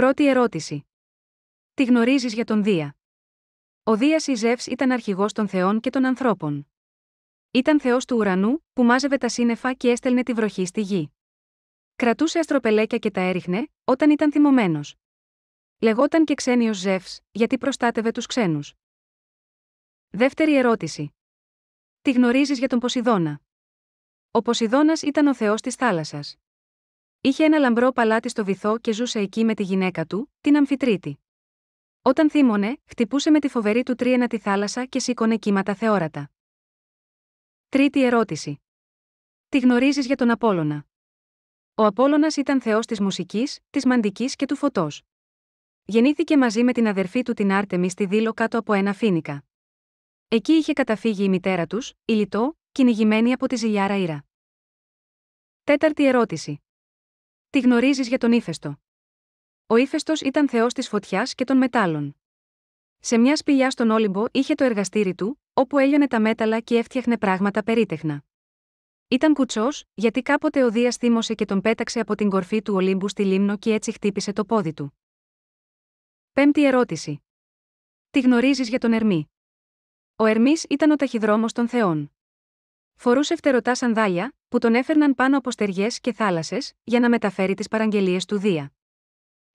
Πρώτη ερώτηση. Τι γνωρίζεις για τον Δία. Ο Δίας Ιζεύ ήταν αρχηγός των Θεών και των ανθρώπων. Ήταν Θεός του ουρανού, που μάζευε τα σύννεφα και έστελνε τη βροχή στη γη. Κρατούσε αστροπελέκια και τα έριχνε, όταν ήταν θυμωμένος. Λεγόταν και ξένιο Ζεύς, γιατί προστάτευε τους ξένους. Δεύτερη ερώτηση. Τι γνωρίζεις για τον Ποσειδώνα. Ο Ποσειδώνας ήταν ο Θεός της θάλασσας. Είχε ένα λαμπρό παλάτι στο βυθό και ζούσε εκεί με τη γυναίκα του, την Αμφιτρίτη. Όταν θύμωνε, χτυπούσε με τη φοβερή του τρίαινα τη θάλασσα και σήκωνε κύματα θεόρατα. Τρίτη ερώτηση. Τι γνωρίζεις για τον Απόλωνα. Ο Απόλωνα ήταν θεός της μουσικής, της μαντικής και του φωτός. Γεννήθηκε μαζί με την αδερφή του την Άρτεμι στη Δήλο κάτω από ένα φίνικα. Εκεί είχε καταφύγει η μητέρα τους, η Λιτό, κυνηγημένη από τη ζηλιάρα Ήρα. Τέταρτη ερώτηση. Τι γνωρίζεις για τον ύφεστο. Ο ύφεστος ήταν θεός της φωτιάς και των μετάλλων. Σε μια σπηλιά στον Όλυμπο είχε το εργαστήρι του, όπου έλειωνε τα μέταλλα και έφτιαχνε πράγματα περίτεχνα. Ήταν κουτσός, γιατί κάποτε ο Δίας θύμωσε και τον πέταξε από την κορφή του Ολύμπου στη λίμνο και έτσι χτύπησε το πόδι του. Πέμπτη ερώτηση. Τι γνωρίζεις για τον Ερμή. Ο Ερμής ήταν ο ταχυδρόμος των Θεών. Φορούσε φτερωτά σανδάλια, που τον έφερναν πάνω από στεριές και θάλασσες, για να μεταφέρει τις παραγγελίες του Δία.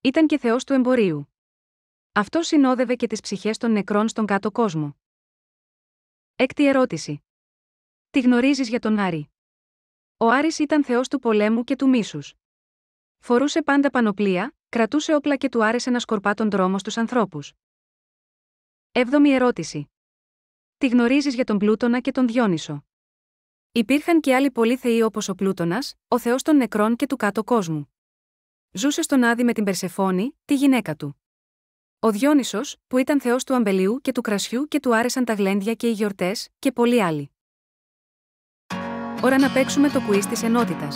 Ήταν και θεός του εμπορίου. Αυτό συνόδευε και τις ψυχές των νεκρών στον κάτω κόσμο. Έκτη ερώτηση. Τι γνωρίζεις για τον Άρη. Ο Άρης ήταν θεός του πολέμου και του μίσους. Φορούσε πάντα πανοπλία, κρατούσε όπλα και του άρεσε να σκορπά τον δρόμο στους ανθρώπους. Έβδομη ερώτηση. Τι γνωρίζεις για τον Πλούτονα και τον Διόνυσο. Υπήρχαν και άλλοι πολλοί θεοί όπως ο Πλούτονας, ο θεός των νεκρών και του κάτω κόσμου. Ζούσε στον Άδη με την Περσεφόνη, τη γυναίκα του. Ο Διόνυσος, που ήταν θεός του αμπελιού και του κρασιού και του άρεσαν τα γλένδια και οι γιορτές, και πολλοί άλλοι. Ώρα να παίξουμε το κουί της ενότητας.